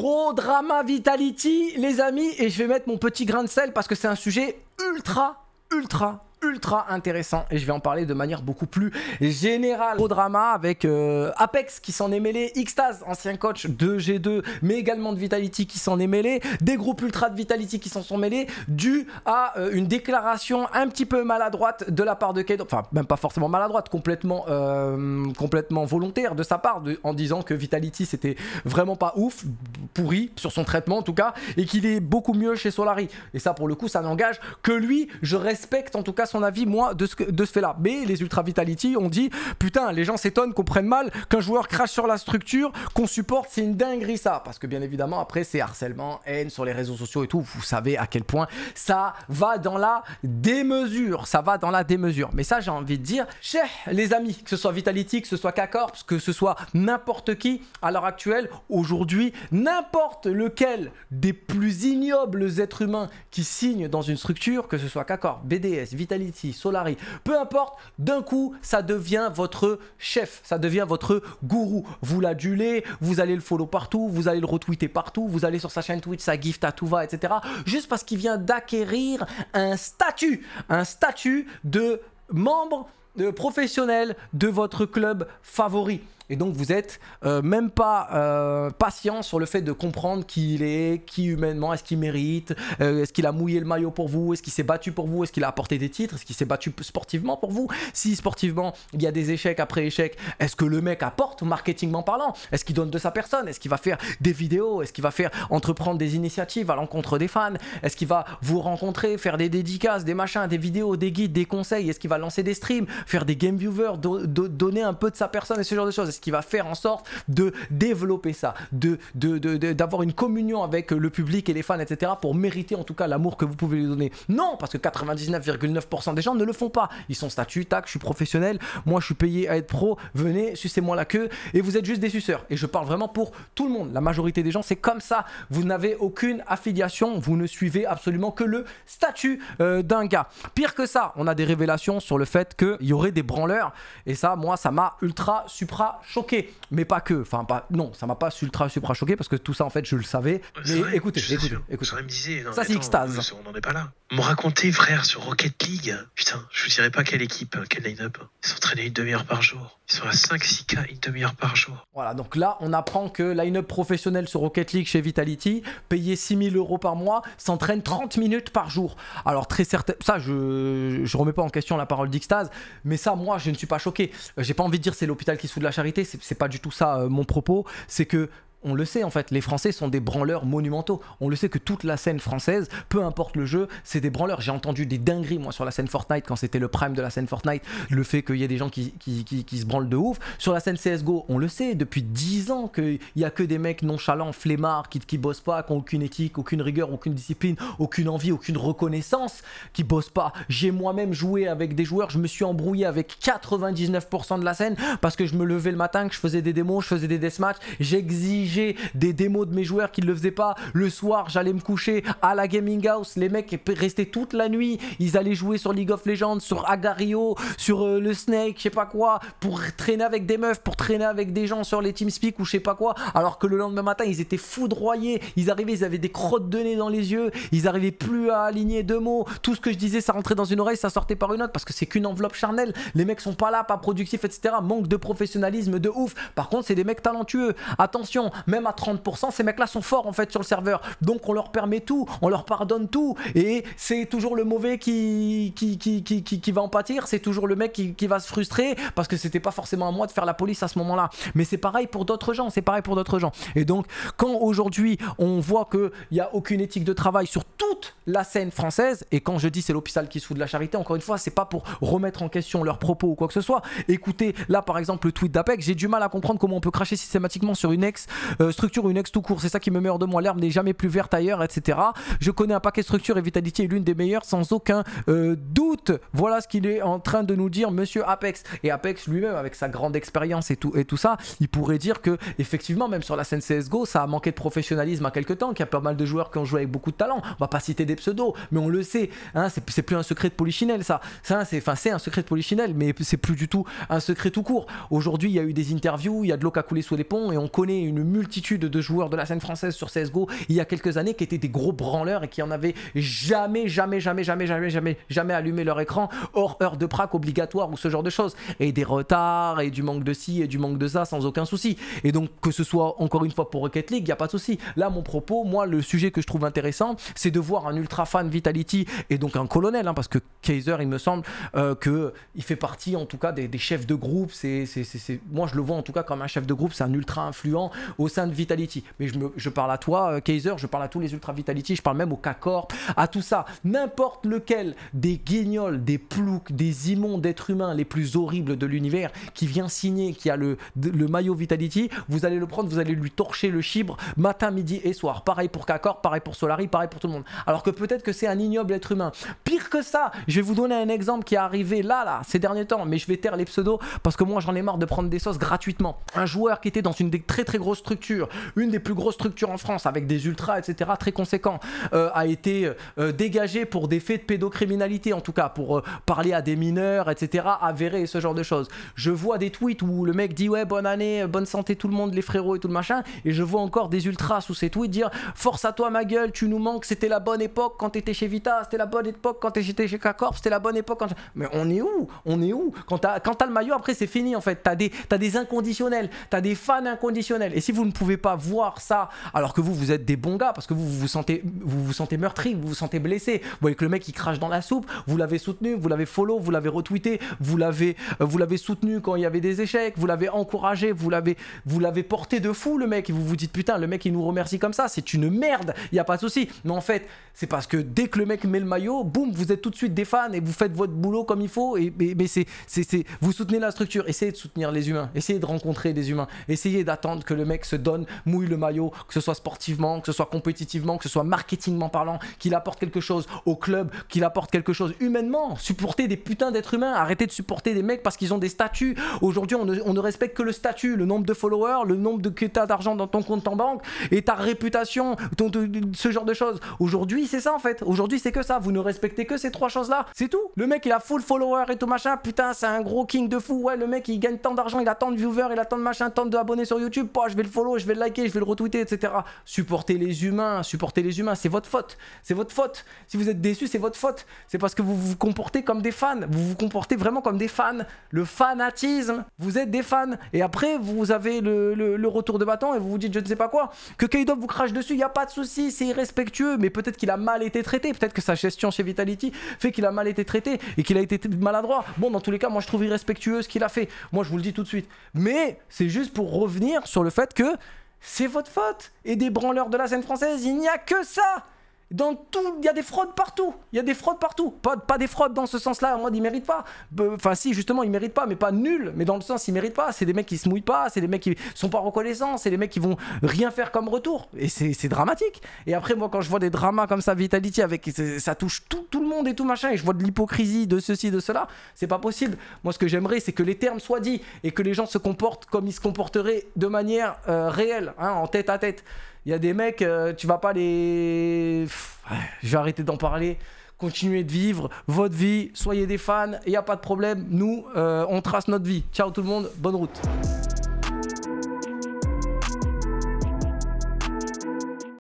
Gros drama Vitality, les amis, et je vais mettre mon petit grain de sel parce que c'est un sujet ultra, ultra ultra intéressant et je vais en parler de manière beaucoup plus générale. Au drama avec euh, Apex qui s'en est mêlé, Xtaz, ancien coach de G2, mais également de Vitality qui s'en est mêlé, des groupes ultra de Vitality qui s'en sont mêlés, dû à euh, une déclaration un petit peu maladroite de la part de Kaido, enfin même pas forcément maladroite, complètement, euh, complètement volontaire de sa part, en disant que Vitality c'était vraiment pas ouf, pourri sur son traitement en tout cas, et qu'il est beaucoup mieux chez Solari. Et ça pour le coup ça n'engage que lui, je respecte en tout cas son avis, moi, de ce, de ce fait-là. Mais les Ultra Vitality ont dit Putain, les gens s'étonnent, qu'on prenne mal qu'un joueur crache sur la structure, qu'on supporte, c'est une dinguerie ça. Parce que bien évidemment, après, c'est harcèlement, haine sur les réseaux sociaux et tout. Vous savez à quel point ça va dans la démesure. Ça va dans la démesure. Mais ça, j'ai envie de dire Chef, les amis, que ce soit Vitality, que ce soit K-Corps, que ce soit n'importe qui, à l'heure actuelle, aujourd'hui, n'importe lequel des plus ignobles êtres humains qui signent dans une structure, que ce soit K-Corps, BDS, Vitality, Solari, peu importe, d'un coup, ça devient votre chef, ça devient votre gourou. Vous l'adulez, vous allez le follow partout, vous allez le retweeter partout, vous allez sur sa chaîne Twitch, sa gift à tout va, etc. Juste parce qu'il vient d'acquérir un statut, un statut de membre professionnel de votre club favori. Et donc vous êtes euh, même pas euh, patient sur le fait de comprendre qui il est, qui humainement, est-ce qu'il mérite, euh, est-ce qu'il a mouillé le maillot pour vous, est-ce qu'il s'est battu pour vous, est-ce qu'il a apporté des titres, est-ce qu'il s'est battu sportivement pour vous. Si sportivement il y a des échecs après échecs, est-ce que le mec apporte marketingment parlant Est-ce qu'il donne de sa personne Est-ce qu'il va faire des vidéos Est-ce qu'il va faire entreprendre des initiatives à l'encontre des fans Est-ce qu'il va vous rencontrer, faire des dédicaces, des machins, des vidéos, des guides, des conseils Est-ce qu'il va lancer des streams, faire des game viewers, donner un peu de sa personne et ce genre de choses. Est-ce qu'il va faire en sorte de développer ça, de d'avoir une communion avec le public et les fans, etc. pour mériter en tout cas l'amour que vous pouvez lui donner Non, parce que 99,9% des gens ne le font pas. Ils sont statut, tac, je suis professionnel, moi je suis payé à être pro, venez, sucez-moi la queue et vous êtes juste des suceurs. Et je parle vraiment pour tout le monde. La majorité des gens, c'est comme ça. Vous n'avez aucune affiliation, vous ne suivez absolument que le statut euh, d'un gars. Pire que ça, on a des révélations sur le fait que y aurait des branleurs. Et ça, moi, ça m'a ultra supra choqué. Mais pas que. Enfin, pas, non, ça m'a pas ultra supra choqué parce que tout ça, en fait, je le savais. Mais écoutez, écoutez, Ça, c'est extase. On n'en est pas là. me raconté, frère, sur Rocket League. Putain, je vous dirais pas quelle équipe, hein, quel line-up. Hein. Ils s'entraînaient une demi-heure par jour. Ils sont à 5-6K, une demi-heure par jour. Voilà, donc là, on apprend que line-up professionnel sur Rocket League chez Vitality, payé 6000 euros par mois, s'entraîne 30 minutes par jour. Alors, très certain, ça, je, remets pas en question la parole d'Ixtase, mais ça, moi, je ne suis pas choqué. J'ai pas envie de dire c'est l'hôpital qui de la charité. C'est pas du tout ça euh, mon propos. C'est que on le sait en fait, les Français sont des branleurs monumentaux. On le sait que toute la scène française, peu importe le jeu, c'est des branleurs. J'ai entendu des dingueries moi sur la scène Fortnite quand c'était le prime de la scène Fortnite, le fait qu'il y ait des gens qui, se branlent de ouf. Sur la scène CSGO, on le sait depuis 10 ans qu'il n'y a que des mecs nonchalants, flemmards, qui, qui bossent pas, qui n'ont aucune éthique, aucune rigueur, aucune discipline, aucune envie, aucune reconnaissance, qui bossent pas. J'ai moi-même joué avec des joueurs, je me suis embrouillé avec 99% de la scène parce que je me levais le matin, que je faisais des démos, je faisais des deathmatchs, j'exige des démos de mes joueurs qui ne le faisaient pas. Le soir, j'allais me coucher à la Gaming House. Les mecs restaient toute la nuit. Ils allaient jouer sur League of Legends, sur Agario, sur euh, le Snake, je sais pas quoi, pour traîner avec des meufs, pour traîner avec des gens sur les TeamSpeak ou je sais pas quoi. Alors que le lendemain matin, ils étaient foudroyés. Ils arrivaient, ils avaient des crottes de nez dans les yeux. Ils arrivaient plus à aligner deux mots. Tout ce que je disais, ça rentrait dans une oreille, ça sortait par une autre parce que c'est qu'une enveloppe charnelle. Les mecs sont pas là, pas productifs, etc. Manque de professionnalisme de ouf. Par contre, c'est des mecs talentueux. Attention, même à 30%, ces mecs-là sont forts en fait sur le serveur. Donc on leur permet tout, on leur pardonne tout. Et c'est toujours le mauvais qui, qui, va en pâtir, c'est toujours le mec qui, va se frustrer parce que c'était pas forcément à moi de faire la police à ce moment-là. Mais c'est pareil pour d'autres gens, c'est pareil pour d'autres gens. Et donc quand aujourd'hui on voit qu'il n'y a aucune éthique de travail sur toute la scène française, et quand je dis c'est l'hôpital qui se fout de la charité, encore une fois, c'est pas pour remettre en question leurs propos ou quoi que ce soit. Écoutez, là par exemple le tweet d'Apex, j'ai du mal à comprendre comment on peut cracher systématiquement sur une ex euh, structure structure ex tout court, c'est ça qui me meurt de moi, l'herbe n'est jamais plus verte ailleurs, etc. Je connais un paquet de structures et Vitality est l'une des meilleures sans aucun euh, doute. Voilà ce qu'il est en train de nous dire monsieur Apex. Et Apex lui-même, avec sa grande expérience et tout, et tout ça, il pourrait dire que effectivement, même sur la scène CSGO, ça a manqué de professionnalisme à quelques temps, qu'il y a pas mal de joueurs qui ont joué avec beaucoup de talent. On va pas citer des pseudos, mais on le sait, hein, c'est plus un secret de polichinelle ça. ça c'est un secret de polichinelle, mais c'est plus du tout un secret tout court. Aujourd'hui, il y a eu des interviews, il y a de l'eau qui a coulé sous les ponts et on connaît une mule multitude de joueurs de la scène française sur CSGO il y a quelques années qui étaient des gros branleurs et qui en avaient jamais, jamais, jamais, jamais, jamais, jamais, jamais allumé leur écran hors heure de prac obligatoire ou ce genre de choses. Et des retards et du manque de ci et du manque de ça sans aucun souci. Et donc que ce soit encore une fois pour Rocket League, il n'y a pas de souci. Là, mon propos, moi, le sujet que je trouve intéressant, c'est de voir un ultra fan Vitality et donc un colonel, hein, parce que Kaiser, il me semble euh, que il fait partie en tout cas des, chefs de groupe. C'est, moi, je le vois en tout cas comme un chef de groupe, c'est un ultra influent au sein de Vitality. Mais je, parle à toi, euh, Kaiser, je parle à tous les Ultra Vitality, je parle même au k à tout ça. N'importe lequel des guignols, des ploucs, des immondes êtres humains les plus horribles de l'univers qui vient signer, qui a le, maillot Vitality, vous allez le prendre, vous allez lui torcher le chibre matin, midi et soir. Pareil pour k pareil pour Solari, pareil pour tout le monde. Alors que peut-être que c'est un ignoble être humain. Pire que ça, je vais vous donner un exemple qui est arrivé là, là, ces derniers temps, mais je vais taire les pseudos parce que moi j'en ai marre de prendre des sauces gratuitement. Un joueur qui était dans une des très très grosses trucs une des plus grosses structures en France avec des ultras, etc., très conséquents, euh, a été euh, dégagé pour des faits de pédocriminalité, en tout cas, pour euh, parler à des mineurs, etc., avéré ce genre de choses. Je vois des tweets où le mec dit ouais, bonne année, bonne santé tout le monde, les frérots et tout le machin, et je vois encore des ultras sous ces tweets dire force à toi ma gueule, tu nous manques, c'était la bonne époque quand t'étais chez Vita, c'était la bonne époque quand t'étais chez k c'était la bonne époque quand... Mais on est où On est où Quand t'as le maillot, après c'est fini en fait, t'as des, des inconditionnels, t'as des fans inconditionnels, et si vous ne pouvez pas voir ça alors que vous, vous êtes des bons gars parce que vous vous, sentez, vous, vous sentez meurtri, vous vous sentez blessé, vous voyez que le mec il crache dans la soupe, vous l'avez soutenu, vous l'avez follow, vous l'avez retweeté, vous l'avez, euh, vous l'avez soutenu quand il y avait des échecs, vous l'avez encouragé, vous l'avez, vous l'avez porté de fou le mec et vous vous dites putain le mec il nous remercie comme ça, c'est une merde, il n'y a pas de souci. Mais en fait c'est parce que dès que le mec met le maillot, boum vous êtes tout de suite des fans et vous faites votre boulot comme il faut et, et mais c'est, c'est, vous soutenez la structure, essayez de soutenir les humains, essayez de rencontrer des humains, essayez d'attendre que le mec se donne, mouille le maillot, que ce soit sportivement, que ce soit compétitivement, que ce soit marketingment parlant, qu'il apporte quelque chose au club, qu'il apporte quelque chose humainement. Supporter des putains d'êtres humains, arrêter de supporter des mecs parce qu'ils ont des statuts. Aujourd'hui, on, ne, respecte que le statut, le nombre de followers, le nombre de quotas d'argent dans ton compte en banque et ta réputation, ton, ce genre de choses. Aujourd'hui, c'est ça en fait. Aujourd'hui, c'est que ça. Vous ne respectez que ces trois choses-là. C'est tout. Le mec, il a full follower et tout machin. Putain, c'est un gros king de fou. Ouais, le mec, il gagne tant d'argent, il a tant de viewers, il a tant de machin, tant abonnés sur YouTube. Poh, je vais le je vais le liker, je vais le retweeter, etc. Supportez les humains, supportez les humains, c'est votre faute. C'est votre faute. Si vous êtes déçu, c'est votre faute. C'est parce que vous vous comportez comme des fans. Vous vous comportez vraiment comme des fans. Le fanatisme, vous êtes des fans. Et après, vous avez le, le, retour de bâton et vous vous dites je ne sais pas quoi. Que Kaidov vous crache dessus, il n'y a pas de souci, c'est irrespectueux. Mais peut-être qu'il a mal été traité. Peut-être que sa gestion chez Vitality fait qu'il a mal été traité et qu'il a été maladroit. Bon, dans tous les cas, moi je trouve irrespectueux ce qu'il a fait. Moi je vous le dis tout de suite. Mais c'est juste pour revenir sur le fait que c'est votre faute. Et des branleurs de la scène française, il n'y a que ça dans tout, il y a des fraudes partout. Il y a des fraudes partout. Pas, des fraudes dans ce sens-là, moi, ils méritent pas. Enfin, si, justement, ils méritent pas, mais pas nul. Mais dans le sens, ils méritent pas. C'est des mecs qui se mouillent pas, c'est des mecs qui sont pas reconnaissants, c'est des mecs qui vont rien faire comme retour. Et c'est dramatique. Et après, moi, quand je vois des dramas comme ça, Vitality, avec, ça touche tout, le monde et tout machin, et je vois de l'hypocrisie de ceci, de cela, c'est pas possible. Moi, ce que j'aimerais, c'est que les termes soient dits et que les gens se comportent comme ils se comporteraient de manière euh, réelle, hein, en tête à tête. Il y a des mecs, euh, tu vas pas les. je vais arrêter d'en parler. Continuez de vivre votre vie, soyez des fans, il n'y a pas de problème. Nous, euh, on trace notre vie. Ciao tout le monde, bonne route.